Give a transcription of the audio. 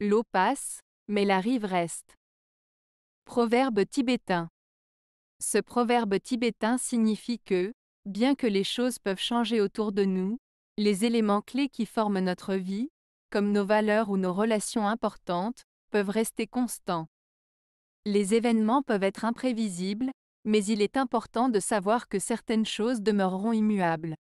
L'eau passe, mais la rive reste. Proverbe tibétain. Ce proverbe tibétain signifie que, bien que les choses peuvent changer autour de nous, les éléments clés qui forment notre vie, comme nos valeurs ou nos relations importantes, peuvent rester constants. Les événements peuvent être imprévisibles, mais il est important de savoir que certaines choses demeureront immuables.